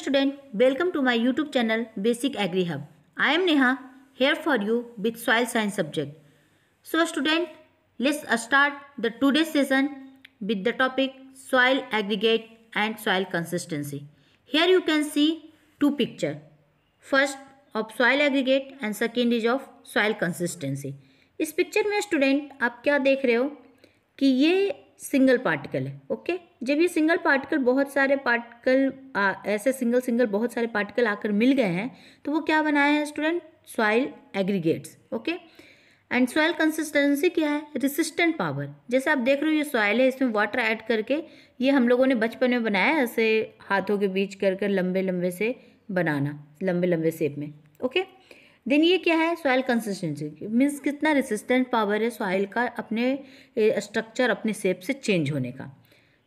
Student welcome to my YouTube channel basic agri hub I am Neha here for you with soil science subject so student let's start the today session with the topic soil aggregate and soil consistency here you can see two picture first of soil aggregate and second is of soil consistency इस picture में student आप क्या देख रहे हो कि ये single particle है ओके okay? जब ये सिंगल पार्टिकल बहुत सारे पार्टिकल ऐसे सिंगल सिंगल बहुत सारे पार्टिकल आकर मिल गए हैं तो वो क्या बनाए हैं student soil aggregates okay and soil consistency क्या है रिसिस्टेंट पावर जैसे आप देख रहे हो ये सॉइल है इसमें वाटर ऐड करके ये हम लोगों ने बचपन में बनाया ऐसे हाथों के बीच कर कर लंबे लंबे से बनाना लंबे लंबे सेप में ओके देन ये क्या है सॉइल कंसिस्टेंसी मीन्स कितना रेसिस्टेंट पावर है सॉइल का अपने स्ट्रक्चर अपने सेप से चेंज होने का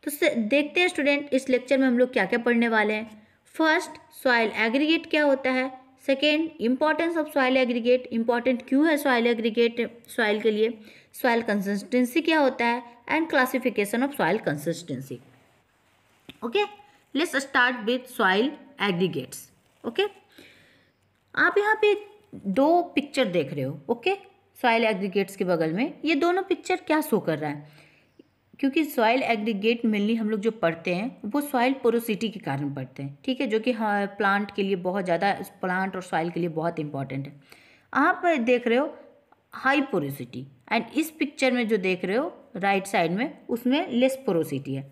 तो देखते हैं स्टूडेंट इस लेक्चर में हम लोग क्या क्या पढ़ने वाले हैं फर्स्ट सॉयल एग्रीगेट क्या होता है second importance of soil aggregate important क्यों है सॉयल एग्रीगेट सॉयल के लिए सॉयल कंसिस्टेंसी क्या होता है and classification of soil consistency okay let's start with soil aggregates okay आप यहाँ पे दो पिक्चर देख रहे हो ओके सॉयल एग्रीगेट्स के बगल में ये दोनों पिक्चर क्या शो कर रहा है क्योंकि सॉइल एग्रीगेट मेनली हम लोग जो पढ़ते हैं वो सॉइल पोरोसिटी के कारण पढ़ते हैं ठीक है जो कि हाँ प्लांट के लिए बहुत ज़्यादा प्लांट और सॉइल के लिए बहुत इंपॉर्टेंट है आप देख रहे हो हाई पोरोसिटी एंड इस पिक्चर में जो देख रहे हो राइट साइड में उसमें लेस पोरोसिटी है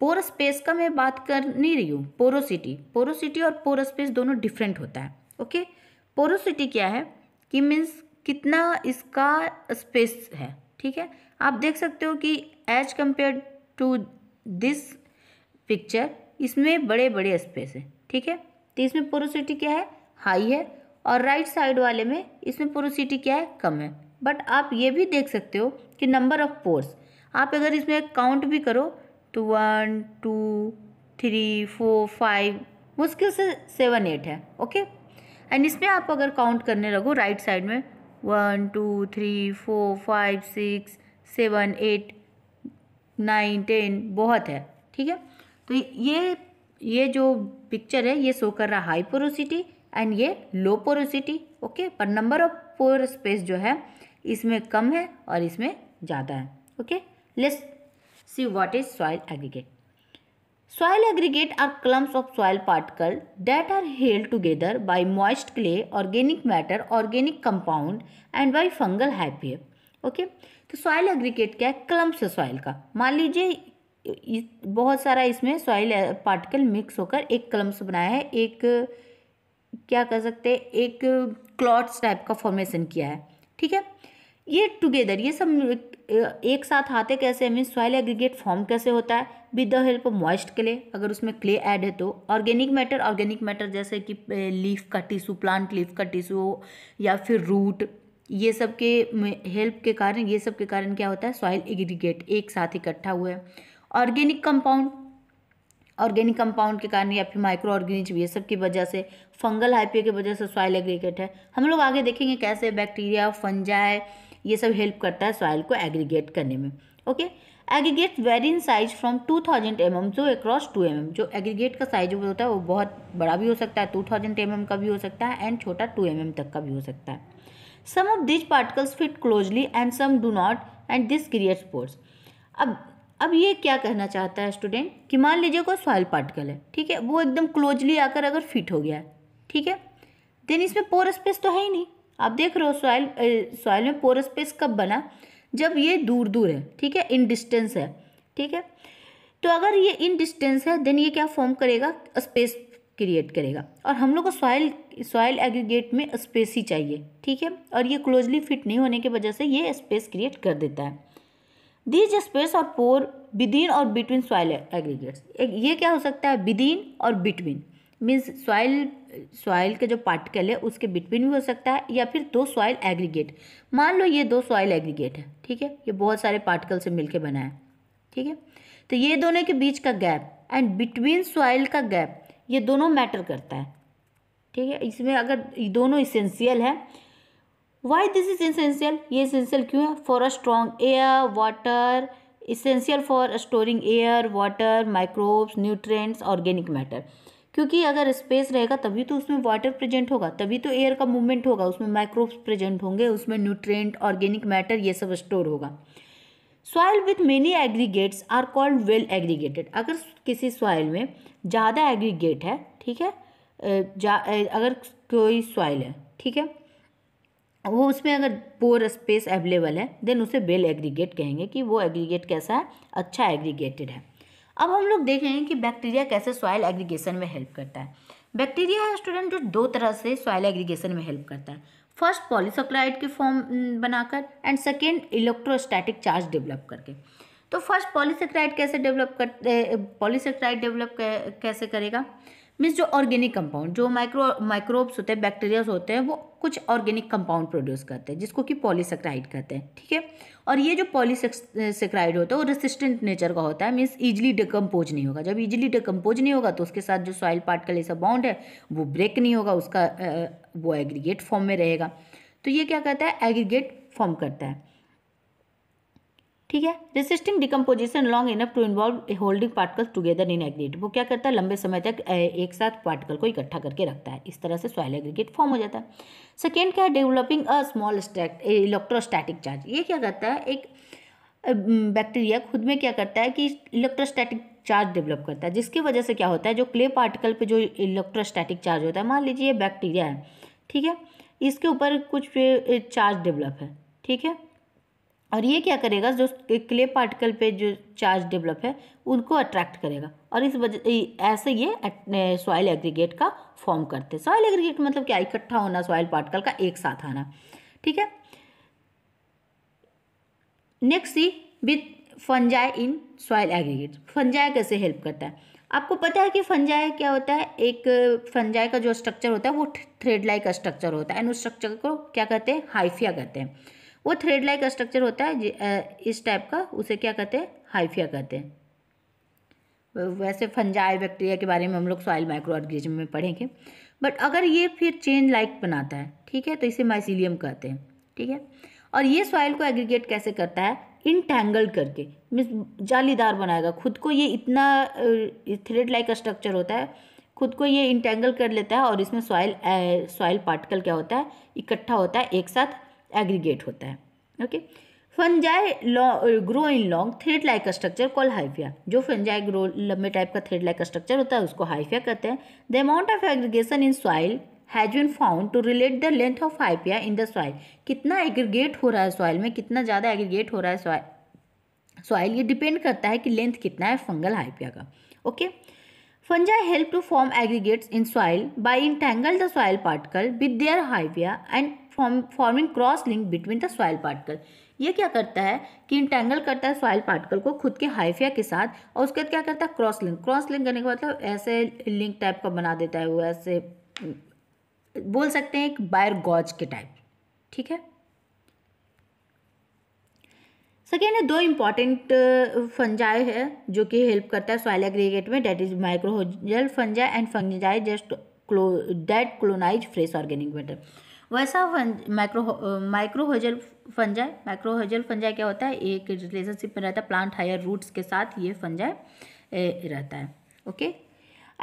पोर स्पेस का मैं बात कर नहीं रही हूँ पोरोसिटी पोरोसिटी और पोर स्पेस दोनों डिफरेंट होता है ओके पोरोसिटी क्या है कि मीन्स कितना इसका स्पेस है ठीक है आप देख सकते हो कि as compare to this picture इसमें बड़े बड़े स्पेस है ठीक है तो इसमें पोरोसिटी क्या है हाई है और राइट right साइड वाले में इसमें पोरोसिटी क्या है कम है बट आप ये भी देख सकते हो कि नंबर ऑफ पोर्स आप अगर इसमें काउंट भी करो तो one two three four five मुश्किल से सेवन एट है ओके एंड इसमें आप अगर काउंट करने लगो राइट साइड में one two three four five six seven eight nine ten बहुत है ठीक है तो ये ये जो पिक्चर है ये शो कर रहा हाई पोरोसिटी एंड ये लो पोरोसिटी ओके पर नंबर ऑफ पोर स्पेस जो है इसमें कम है और इसमें ज़्यादा है okay let's see what is soil aggregate Soil aggregate are clumps of soil particle that are held together by moist clay, organic matter, organic compound and by fungal hyphae. Okay तो सॉइल एग्रीगेट क्या है clumps है soil का मान लीजिए बहुत सारा इसमें सॉइल पार्टिकल मिक्स होकर एक क्लम्स बनाया है एक क्या कह सकते हैं एक क्लॉट्स टाइप का फॉर्मेशन किया है ठीक है ये टुगेदर ये सब एक साथ आते कैसे मीन सॉइल एग्रीगेट फॉर्म कैसे होता है with the help of moist clay अगर उसमें क्ले ऐड है तो ऑर्गेनिक मैटर ऑर्गेनिक मैटर जैसे कि लीफ का टिशू प्लांट लीफ का टिशू या फिर रूट ये सब के हेल्प के कारण ये सब के कारण क्या होता है सॉइल एग्रीगेट एक साथ इकट्ठा हुआ है ऑर्गेनिक कंपाउंड ऑर्गेनिक कंपाउंड के कारण या फिर माइक्रो ऑर्गेनिज्म ये सब की वजह से फंगल हाइपिया की वजह से सॉइल एग्रीगेट है हम लोग आगे देखेंगे कैसे बैक्टीरिया फंजाई ये सब हेल्प करता है सॉइल को एग्रीगेट करने में okay aggregate vary in size from two thousand M M जो अक्रॉस टू एम एम जो एग्रीगेट का साइज होता है वो बहुत बड़ा भी हो सकता है टू थाउजेंड एम एम का भी हो सकता है एंड छोटा टू एम एम तक का भी हो सकता है some of these particles fit closely and some do not and this create sports अब अब ये क्या कहना चाहता है स्टूडेंट कि मान लीजिए कोई सॉइल पार्टिकल है ठीक है वो एकदम क्लोजली आकर अगर फिट हो गया है ठीक है देन इसमें पोर स्पेस तो है ही नहीं आप देख रहे हो सॉइल सॉइल में पोरस स्पेस कब बना जब ये दूर दूर है ठीक है इन डिस्टेंस है ठीक है तो अगर ये इन डिस्टेंस है देन ये क्या फॉर्म करेगा स्पेस क्रिएट करेगा और हम लोग को सॉइल सॉइल एग्रीगेट में स्पेस ही चाहिए ठीक है और ये क्लोजली फिट नहीं होने की वजह से ये स्पेस क्रिएट कर देता है दीज स्पेस और पोर विदिन और बिटवीन सॉइल एग्रीगेट्स ये क्या हो सकता है विदिन और बिटवीन मीन्स सॉइल सॉइल के जो पार्टिकल है उसके बिटवीन भी हो सकता है या फिर दो सॉइल एग्रीगेट मान लो ये दो सॉइल एग्रीगेट है ठीक है ये बहुत सारे पार्टिकल से मिलके बना है ठीक है तो ये दोनों के बीच का गैप एंड बिटवीन सॉइल का गैप ये दोनों मैटर करता है ठीक है इसमें अगर दोनों इसेंशियल है वाई दिस इज इसेंशियल ये इसेंशियल क्यों है for a strong air water essential for storing air water microbes nutrients organic matter क्योंकि अगर स्पेस रहेगा तभी तो उसमें वाटर प्रेजेंट होगा तभी तो एयर का मूवमेंट होगा उसमें माइक्रोब्स प्रेजेंट होंगे उसमें न्यूट्रेंट ऑर्गेनिक मैटर ये सब स्टोर होगा soil with many aggregates are called well aggregated अगर किसी सॉइल में ज़्यादा एग्रीगेट है ठीक है अगर कोई सॉइल है ठीक है वो उसमें अगर पोर स्पेस अवेलेबल है देन उसे बेल एग्रीगेट कहेंगे कि वो एग्रीगेट कैसा है अच्छा एग्रीगेटेड है अब हम लोग देखेंगे कि बैक्टीरिया कैसे सॉयल एग्रीगेशन में हेल्प करता है बैक्टीरिया है स्टूडेंट जो दो तरह से सॉयल एग्रीगेशन में हेल्प करता है फर्स्ट पॉलीसक्लाइड के फॉर्म बनाकर and second electrostatic charge develop करके तो फर्स्ट पॉलीसेक्राइड कैसे डेवलप कर पॉलीसेक्राइड डेवलप कैसे करेगा मीन्स जो ऑर्गेनिक कंपाउंड जो माइक्रो माइक्रोब्स होते हैं बैक्टीरियाज होते हैं वो कुछ ऑर्गेनिक कंपाउंड प्रोड्यूस करते हैं जिसको कि पॉलीसेक्राइड कहते हैं ठीक है और ये जो पॉलीसेक्राइड होता है वो रेसिस्टेंट नेचर का होता है मीन्स ईजिली डिकम्पोज नहीं होगा जब ईजिली डिकम्पोज नहीं होगा तो उसके साथ जो सॉइल पार्टिकल ऐसा बाउंड है वो ब्रेक नहीं होगा उसका वो एग्रीगेट फॉर्म में रहेगा तो ये क्या कहता है एग्रीगेट फॉर्म करता है ठीक है resisting decomposition long enough to involve holding particles together in aggregate वो क्या करता है लंबे समय तक एक साथ पार्टिकल को इकट्ठा करके रखता है इस तरह से सॉयल एग्रीगेट फॉर्म हो जाता है सेकेंड क्या है developing a small electrostatic charge ये क्या करता है एक बैक्टीरिया खुद में क्या करता है कि इलेक्ट्रोस्टैटिक चार्ज डेवलप करता है जिसकी वजह से क्या होता है जो क्ले पार्टिकल पे जो इलेक्ट्रोस्टैटिक चार्ज होता है मान लीजिए ये बैक्टीरिया है ठीक है इसके ऊपर कुछ चार्ज डेवलप है ठीक है और ये क्या करेगा जो क्ले पार्टिकल पे जो चार्ज डेवलप है उनको अट्रैक्ट करेगा और इस वजह ऐसे ये सॉइल एग्रीगेट का फॉर्म करते हैं सॉइल एग्रीगेट मतलब क्या इकट्ठा होना सॉइल पार्टिकल का एक साथ आना ठीक है next see with fungi in soil aggregate fungi कैसे हेल्प करता है आपको पता है कि फंजाई क्या होता है एक फंजाई का जो स्ट्रक्चर होता है वो थ्रेड लाइक का स्ट्रक्चर होता है एंड उस स्ट्रक्चर को क्या कहते हैं हाइफिया कहते हैं वो थ्रेड लाइक स्ट्रक्चर होता है इस टाइप का उसे क्या कहते हैं हाइफिया कहते हैं वैसे फंजाई बैक्टीरिया के बारे में हम लोग सॉइल माइक्रो ऑर्गेनिज्म में पढ़ेंगे बट अगर ये फिर चेन लाइक बनाता है ठीक है तो इसे माइसिलियम कहते हैं ठीक है और ये सॉइल को एग्रीगेट कैसे करता है इनटैंगल करके मीन्स जालीदार बनाएगा खुद को ये इतना थ्रेड लाइक स्ट्रक्चर होता है खुद को ये इंटेंगल कर लेता है और इसमें सॉइल सॉइल पार्टिकल क्या होता है इकट्ठा होता है एक साथ एग्रीगेट होता है okay fungi grow in long thread like structure call hyphae जो फंजाई ग्रो लंबे टाइप का थ्रेड लाइक स्ट्रक्चर होता है उसको हाइफिया कहते हैं the amount of aggregation in soil has been found to relate the length of hyphae in the soil कितना aggregate हो रहा है सॉइल में कितना ज़्यादा एग्रीगेट हो रहा है सॉइल सॉइल ये डिपेंड करता है कि लेंथ कितना है फंगल हाइफिया का okay fungi help to form aggregates in soil by entangle the soil particle with their hyphae and form forming cross link between the soil particle ये क्या करता है कि इंटेंगल करता है सॉइल पार्टिकल को खुद के हाइफिया के साथ और उसके बाद क्या करता है क्रॉस लिंक क्रॉस लिंक करने के मतलब ऐसे लिंक टाइप का बना देता है वो ऐसे बोल सकते हैं एक बायर गॉज के टाइप ठीक है सेकेंड है दो इम्पॉर्टेंट फंजाई है जो कि हेल्प करता है सॉइल एग्रीगेट में that is mycorrhizal fungi and fungi just क्लो that colonise fresh organic matter वैसा micro mycorrhizal fungi mycorrhizal fungi क्या होता है एक रिलेशनशिप में रहता है प्लांट हायर रूट्स के साथ ये फंजाई रहता है okay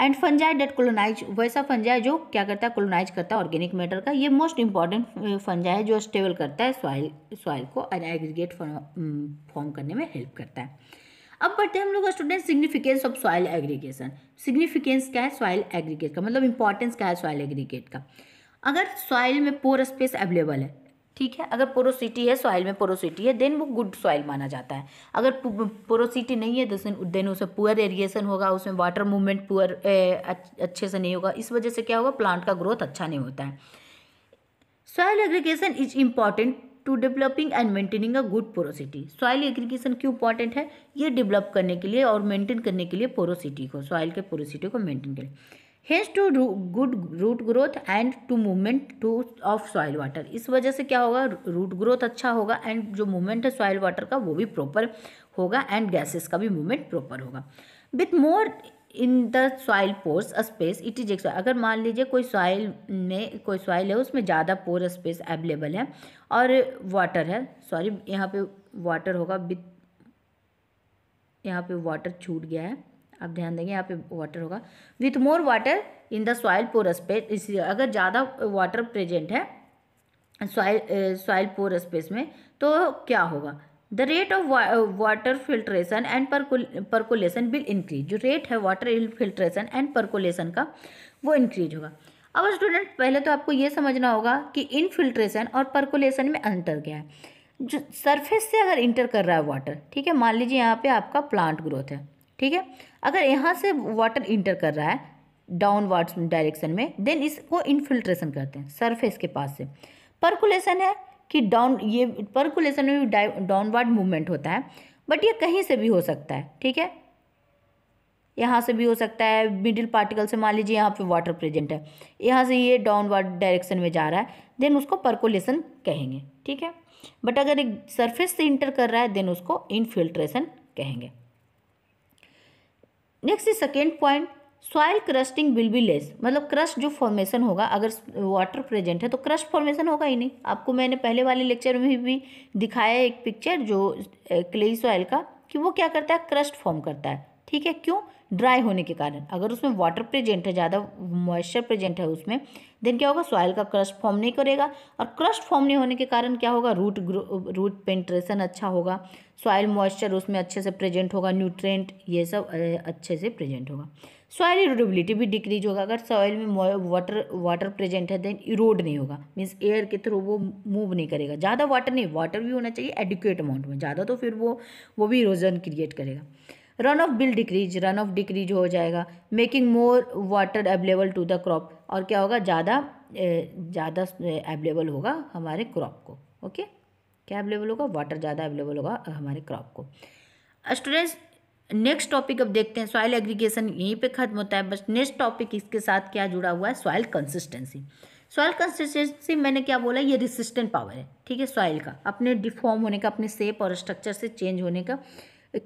and fungi that colonise वैसा फंजाई जो क्या करता है कोलोनाइज करता है ऑर्गेनिक मैटर का ये मोस्ट इंपॉर्टेंट फंजाई जो स्टेबल करता है सॉइल सॉइल को एंड एग्रीगेट फॉर्म करने में हेल्प करता है अब बढ़ते हैं हम लोग student significance of soil aggregation significance क्या है सॉइल एग्रीगेट का मतलब इंपॉर्टेंस क्या है सॉइल एग्रीगेट का अगर सॉइल में पोर स्पेस अवेलेबल है ठीक है अगर पोरोसिटी है सॉइल में पोरोसिटी है देन वो गुड सॉइल माना जाता है अगर पोरोसिटी नहीं है दसन तो देन उसमें पुअर एरिएशन होगा उसमें वाटर मूवमेंट पुअर अच्छे से नहीं होगा इस वजह से क्या होगा प्लांट का ग्रोथ अच्छा नहीं होता है soil aggregation is important to developing and maintaining a good porosity soil aggregation क्यों इंपॉर्टेंट है ये डेवलप करने के लिए और मेंटेन करने के लिए पोरोसिटी को सॉइल के पोरोसिटी को मेंटेन करें has to good root growth and to movement to of soil water इस वजह से क्या होगा रूट ग्रोथ अच्छा होगा एंड जो मूवमेंट है सॉइल वाटर का वो भी प्रॉपर होगा एंड गैसेस का भी मूवमेंट प्रॉपर होगा with more in the soil pores space it is एक अगर मान लीजिए कोई सॉइल में कोई सॉइल है उसमें ज़्यादा पोर स्पेस अवेलेबल है और वाटर है सॉरी यहाँ पे वाटर होगा विथ यहाँ पे वाटर छूट गया है आप ध्यान देंगे यहाँ पे वाटर होगा with more water in the soil porous space इसलिए अगर ज़्यादा वाटर प्रेजेंट है सॉइल सॉइल पोर स्पेस में तो क्या होगा the rate of water filtration and percolation will increase जो रेट है वाटर फिल्ट्रेशन एंड परकोलेशन का वो इंक्रीज होगा अब स्टूडेंट पहले तो आपको ये समझना होगा कि इन फिल्ट्रेशन और परकोलेशन में अंतर क्या है जो सरफेस से अगर इंटर कर रहा है वाटर ठीक है मान लीजिए यहाँ पे आपका प्लांट ग्रोथ है ठीक है अगर यहाँ से वाटर इंटर कर रहा है डाउनवर्ड्स डायरेक्शन में देन इसको इनफिल्ट्रेशन करते हैं सरफेस के पास से परकुलेशन है कि डाउन ये परकुलेशन में भी डाउनवर्ड मूवमेंट होता है बट ये कहीं से भी हो सकता है ठीक है यहाँ से भी हो सकता है मिडिल पार्टिकल से मान लीजिए यहाँ पे वाटर प्रेजेंट है यहाँ से ये डाउनवर्ड डायरेक्शन में जा रहा है देन उसको परकुलेशन कहेंगे ठीक है बट अगर एक सरफेस से इंटर कर रहा है देन उसको इनफिल्ट्रेशन कहेंगे next is second point soil crusting will be less मतलब क्रस्ट जो फॉर्मेशन होगा अगर वाटर प्रेजेंट है तो क्रस्ट फॉर्मेशन होगा ही नहीं आपको मैंने पहले वाले लेक्चर में भी दिखाया एक पिक्चर जो क्ले eh, सॉइल का कि वो क्या करता है क्रस्ट फॉर्म करता है ठीक है क्यों ड्राई होने के कारण अगर उसमें वाटर प्रेजेंट है ज़्यादा मॉइस्चर प्रेजेंट है उसमें देन क्या होगा सॉयल का क्रस्ट फॉर्म नहीं करेगा और क्रस्ट फॉर्म नहीं होने के कारण क्या होगा रूट रूट पेंट्रेशन अच्छा होगा सॉयल मॉइस्चर उसमें अच्छे से प्रेजेंट होगा न्यूट्रेंट ये सब अच्छे से प्रेजेंट होगा सॉयल इरोडेबिलिटी भी डिक्रीज होगा अगर सॉयल में वाटर वाटर प्रेजेंट है देन इरोड नहीं होगा मीन्स एयर के थ्रू वो मूव नहीं करेगा ज़्यादा वाटर नहीं वाटर भी होना चाहिए एडिक्यूट अमाउंट में ज़्यादा तो फिर वो वो भी इरोजन क्रिएट करेगा run off will decrease run off decrease हो जाएगा making more water available to the crop और क्या होगा ज़्यादा ज़्यादा अवेलेबल होगा हमारे क्रॉप को ओके क्या अवेलेबल होगा वाटर ज़्यादा अवेलेबल होगा हमारे क्रॉप को स्टूडेंट्स नेक्स्ट टॉपिक अब देखते हैं सॉइल एग्रीगेशन यहीं पे खत्म होता है बस नेक्स्ट टॉपिक इसके साथ क्या जुड़ा हुआ है सॉइल कंसिस्टेंसी सॉइल कंसिस्टेंसी मैंने क्या बोला ये रिसिस्टेंट पावर है ठीक है सॉइल का अपने डिफॉर्म होने का अपने सेप और स्ट्रक्चर से चेंज होने का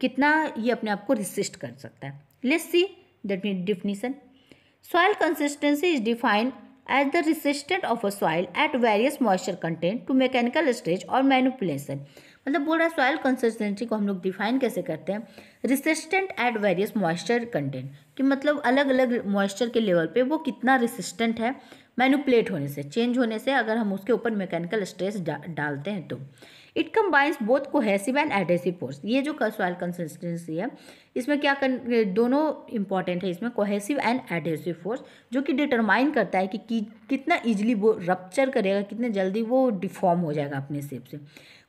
कितना ये अपने आप को रिसिस्ट कर सकता है let's see that mean definition soil consistency is defined as the resistant of a soil at various moisture content to mechanical stage और मैनुपुलेशन मतलब बोल रहा है सॉइल कंसिस्टेंसी को हम लोग डिफाइन कैसे करते हैं resistant at various moisture content कि मतलब अलग अलग मॉइस्चर के लेवल पे वो कितना रिसिस्टेंट है मैनुपलेट होने से चेंज होने से अगर हम उसके ऊपर मैकेनिकल स्ट्रेस डा, डालते हैं तो it combines both cohesive and adhesive force ये जो सॉइल कंसिस्टेंसी है इसमें क्या कर, दोनों इंपॉर्टेंट है इसमें कोहेसिव एंड एडेसिव फोर्स जो कि डिटरमाइन करता है कि, कि कितना ईजिली वो रप्चर करेगा कितने जल्दी वो डिफॉर्म हो जाएगा अपने सेप से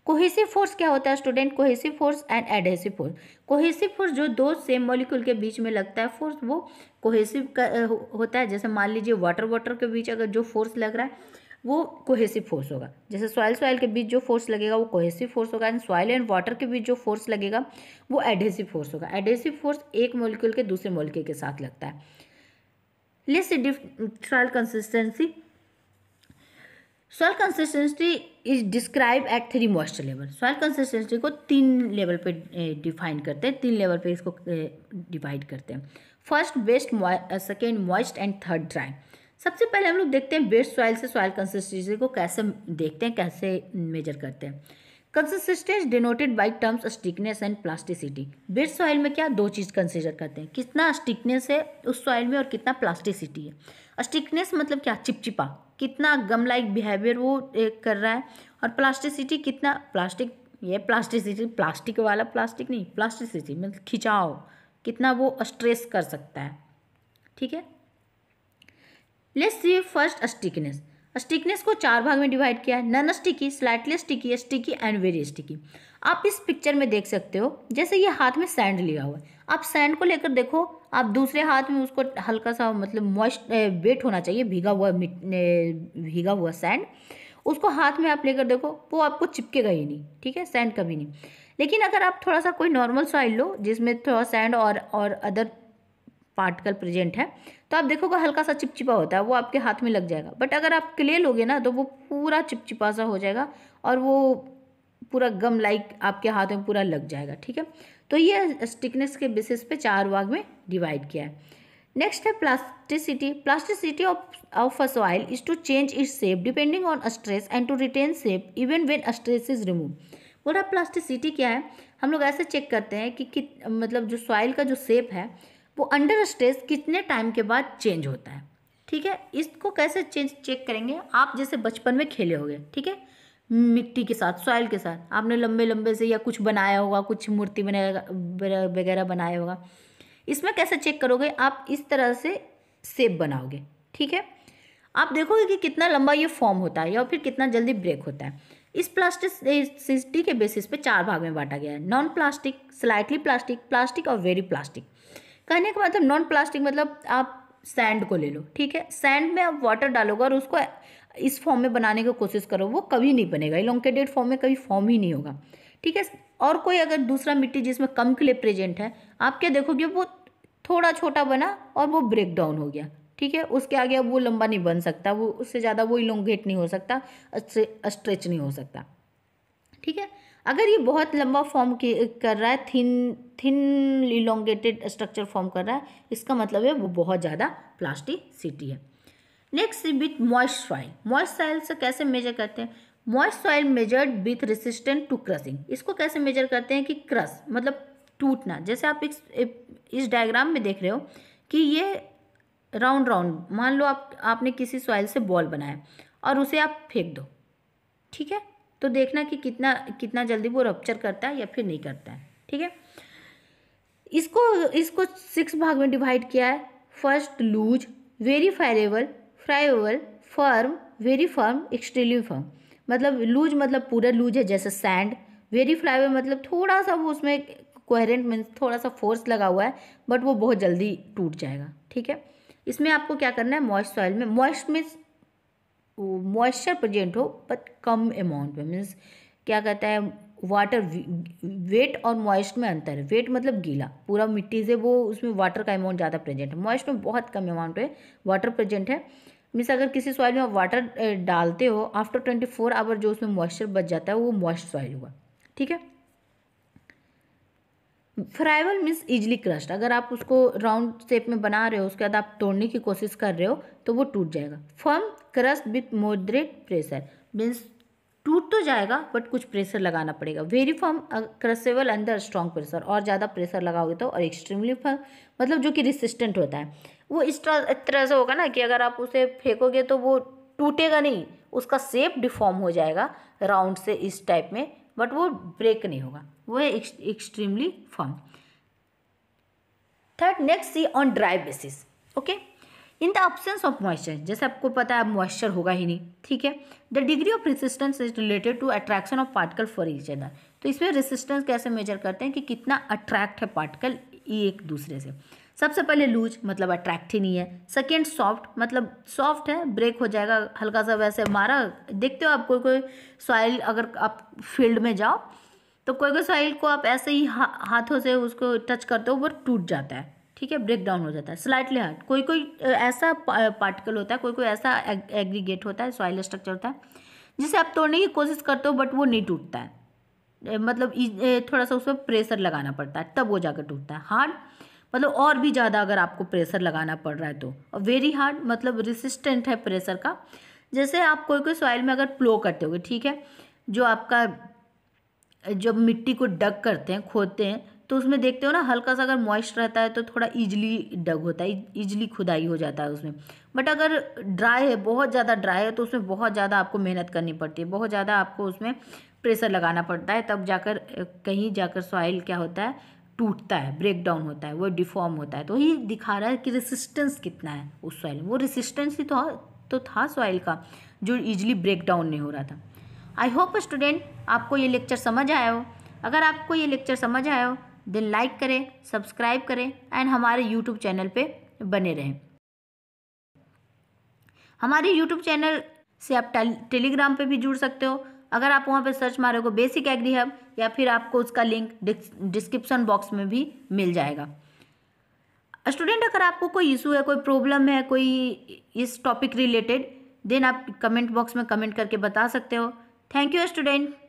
कोहेसिव फोर्स क्या होता है student cohesive force and adhesive force cohesive force जो दो सेम मॉलिक्यूल के बीच में लगता है फोर्स वो कोहेसिव का होता है जैसे मान लीजिए वाटर वाटर के बीच अगर जो फोर्स लग रहा है वो कोहेसिव फोर्स होगा जैसे सॉयल सॉइल के बीच जो फोर्स लगेगा वो कोहेसिव फोर्स होगा एंड सॉयल एंड वाटर के बीच जो फोर्स लगेगा वो एडहेसिव फोर्स होगा एडहेसिव फोर्स एक मोलिक्यूल के दूसरे मोलिक्यूल के साथ लगता है less soil consistency soil consistency is describe at three moisture level soil consistency को तीन लेवल पे डिफाइन करते हैं तीन लेवल पे इसको डिवाइड करते हैं फर्स्ट बेस्ट second moist and third dry सबसे पहले हम लोग देखते हैं बेस्ट सॉइल से सॉइल कंसिस्टेंसी को कैसे देखते हैं कैसे मेजर करते हैं consistence denoted by terms stickiness and plasticity बेस्ट सॉइल में क्या दो चीज़ कंसिडर करते हैं कितना स्टिकनेस है उस सॉइल में और कितना प्लास्टिसिटी है स्टिकनेस मतलब क्या चिपचिपा कितना गम लाइक बिहेवियर वो कर रहा है और प्लास्टिसिटी कितना प्लास्टिक ये प्लास्टिसिटी प्लास्टिक वाला प्लास्टिक नहीं प्लास्टिसिटी मतलब खिंचाव कितना वो स्ट्रेस कर सकता है ठीक है let's see first stickiness stickiness को चार भाग में डिवाइड किया है non sticky slightly sticky sticky and very sticky आप इस पिक्चर में देख सकते हो जैसे ये हाथ में सैंड लिया हुआ है आप सैंड को लेकर देखो आप दूसरे हाथ में उसको हल्का सा मतलब मॉइस्ट वेट होना चाहिए भीगा हुआ भीगा हुआ सैंड उसको हाथ में आप लेकर देखो वो आपको चिपकेगा ही नहीं ठीक है सैंड कभी नहीं लेकिन अगर आप थोड़ा सा कोई नॉर्मल सॉइल लो जिसमें थोड़ा सैंड और और अदर पार्टिकल प्रेजेंट है तो आप देखोगे हल्का सा चिपचिपा होता है वो आपके हाथ में लग जाएगा बट अगर आप क्ले लोगे ना तो वो पूरा चिपचिपा सा हो जाएगा और वो पूरा गम लाइक आपके हाथ में पूरा लग जाएगा ठीक है तो ये स्टिकनेस के बेसिस पे चार भाग में डिवाइड किया है नेक्स्ट है plasticity plasticity of of a soil is to change its shape depending on stress and to retain shape even when stress is remove बोला प्लास्टिसिटी क्या है हम लोग ऐसे चेक करते हैं कि, कि मतलब जो सॉइल का जो सेप है वो अंडर स्ट्रेस कितने टाइम के बाद चेंज होता है ठीक है इसको कैसे चेंज चेक करेंगे आप जैसे बचपन में खेले होंगे ठीक है मिट्टी के साथ सॉइल के साथ आपने लंबे लंबे से या कुछ बनाया होगा कुछ मूर्ति बनाया वगैरह बनाया होगा इसमें कैसे चेक करोगे आप इस तरह से सेप बनाओगे ठीक है आप देखोगे कि कितना लंबा ये फॉर्म होता है या फिर कितना जल्दी ब्रेक होता है इस प्लास्टिक के बेसिस पे चार भाग में बांटा गया है non plastic slightly plastic plastic और वेरी प्लास्टिक कहने का मतलब नॉन प्लास्टिक मतलब आप सैंड को ले लो ठीक है सैंड में आप वाटर डालोगे और उसको इस फॉर्म में बनाने की कोशिश करो वो कभी नहीं बनेगा इलोंकेटेड फॉर्म में कभी फॉर्म ही नहीं होगा ठीक है और कोई अगर दूसरा मिट्टी जिसमें कम क्ले प्रेजेंट है आप क्या देखोगे वो थोड़ा छोटा बना और वो ब्रेक डाउन हो गया ठीक है उसके आगे अब वो लंबा नहीं बन सकता वो उससे ज़्यादा वो इलोंगेट नहीं हो सकता स्ट्रेच नहीं हो सकता ठीक है अगर ये बहुत लंबा फॉर्म कर रहा है thin thin elongated structure form कर रहा है इसका मतलब है वो बहुत ज़्यादा प्लास्टिसिटी है next with moist soil moist soil से कैसे मेजर करते हैं moist soil measured with resistant to crushing इसको कैसे मेजर करते हैं कि क्रस मतलब टूटना जैसे आप इस इस डायग्राम में देख रहे हो कि ये राउंड राउंड मान लो आप आपने किसी सॉइल से बॉल बनाया और उसे आप फेंक दो ठीक है तो देखना कि कितना कितना जल्दी वो रप्चर करता है या फिर नहीं करता है ठीक है इसको इसको सिक्स भाग में डिवाइड किया है first loose very friable friable firm very firm extremely firm मतलब लूज मतलब पूरा लूज है जैसे सैंड वेरी फ्राइबल मतलब थोड़ा सा वो उसमें कोहरेंट मीन्स थोड़ा सा फोर्स लगा हुआ है बट वो बहुत जल्दी टूट जाएगा ठीक है इसमें आपको क्या करना है मॉइस्ट सॉइल में मॉइस्ट मीन्स मॉइस्चर प्रजेंट हो बट कम अमाउंट में मीन्स क्या कहता है वाटर वेट और मॉइस्ट में अंतर है वेट मतलब गीला पूरा मिट्टी से वो उसमें वाटर का अमाउंट ज़्यादा प्रेजेंट है मॉइस्ट में बहुत कम अमाउंट है वाटर प्रेजेंट है मीन्स अगर किसी सॉइल में आप वाटर डालते हो आफ्टर ट्वेंटी फोर आवर जो उसमें मॉइस्चर बच जाता है वो मॉइस्ट सॉइल हुआ ठीक है फ्राइवल मीन्स ईजिली क्रश्ड अगर आप उसको राउंड शेप में बना रहे हो उसके बाद आप तोड़ने की कोशिश कर रहे हो तो वो टूट जाएगा firm crust with moderate pressure means टूट तो जाएगा बट कुछ प्रेशर लगाना पड़ेगा very firm crushable under strong pressure और ज़्यादा प्रेशर लगाओगे तो और एक्सट्रीमली फर्म मतलब जो कि रिसिस्टेंट होता है वो इस तरह से होगा ना कि अगर आप उसे फेंकोगे तो वो टूटेगा नहीं उसका सेप डिफॉर्म हो जाएगा राउंड से इस टाइप में बट वो ब्रेक नहीं होगा वो है extremely firm third next see on dry basis okay in the absence of moisture जैसे आपको पता है मॉइस्चर होगा ही नहीं ठीक है the degree of resistance is related to attraction of particle for each other तो इसमें रेसिस्टेंस कैसे मेजर करते हैं कि कितना अट्रैक्ट है पार्टिकल एक दूसरे से सबसे पहले लूज मतलब अट्रैक्ट ही नहीं है सेकेंड सॉफ्ट मतलब सॉफ्ट है ब्रेक हो जाएगा हल्का सा वैसे मारा देखते हो आप कोई कोई सॉइल अगर आप फील्ड में जाओ तो कोई कोई सॉइल को आप ऐसे ही हा, हाथों से उसको टच करते हो वो टूट जाता है ठीक है ब्रेक डाउन हो जाता है स्लाइटली हार्ड कोई कोई ऐसा पार्टिकल होता है कोई कोई ऐसा एग्रीगेट होता है सॉइल स्ट्रक्चर होता है जिसे आप तोड़ने की कोशिश करते हो बट वो नहीं टूटता है मतलब थोड़ा सा उस पर प्रेशर लगाना पड़ता है तब वो जाकर टूटता है हार्ड मतलब और भी ज़्यादा अगर आपको प्रेशर लगाना पड़ रहा है तो वेरी हार्ड मतलब रिसिस्टेंट है प्रेशर का जैसे आप कोई कोई सॉइल में अगर प्लो करते होगे ठीक है जो आपका जब मिट्टी को डग करते हैं खोदते हैं तो उसमें देखते हो ना हल्का सा अगर मॉइस्ट रहता है तो थोड़ा इजली डग होता है इजली खुदाई हो जाता है उसमें बट अगर ड्राई है बहुत ज़्यादा ड्राई है तो उसमें बहुत ज़्यादा आपको मेहनत करनी पड़ती है बहुत ज़्यादा आपको उसमें प्रेशर लगाना पड़ता है तब जाकर कहीं जाकर सॉइल क्या होता है टूटता है ब्रेक डाउन होता है वो डिफॉर्म होता है तो ये दिखा रहा है कि रेसिस्टेंस कितना है उस सॉइल में वो रेसिस्टेंस ही तो तो था सॉइल का जो ईजली ब्रेक डाउन नहीं हो रहा था आई होप स्टूडेंट आपको ये लेक्चर समझ आया हो अगर आपको ये लेक्चर समझ आया हो देन लाइक करें सब्सक्राइब करें एंड हमारे यूट्यूब चैनल पे बने रहें हमारे यूट्यूब चैनल से आप टेलीग्राम पे भी जुड़ सकते हो अगर आप वहाँ पे सर्च मारोगे बेसिक एग्री हब या फिर आपको उसका लिंक डिस्क्रिप्शन बॉक्स में भी मिल जाएगा स्टूडेंट अगर आपको कोई इशू है कोई प्रॉब्लम है कोई इस टॉपिक रिलेटेड देन आप कमेंट बॉक्स में कमेंट करके बता सकते हो thank you student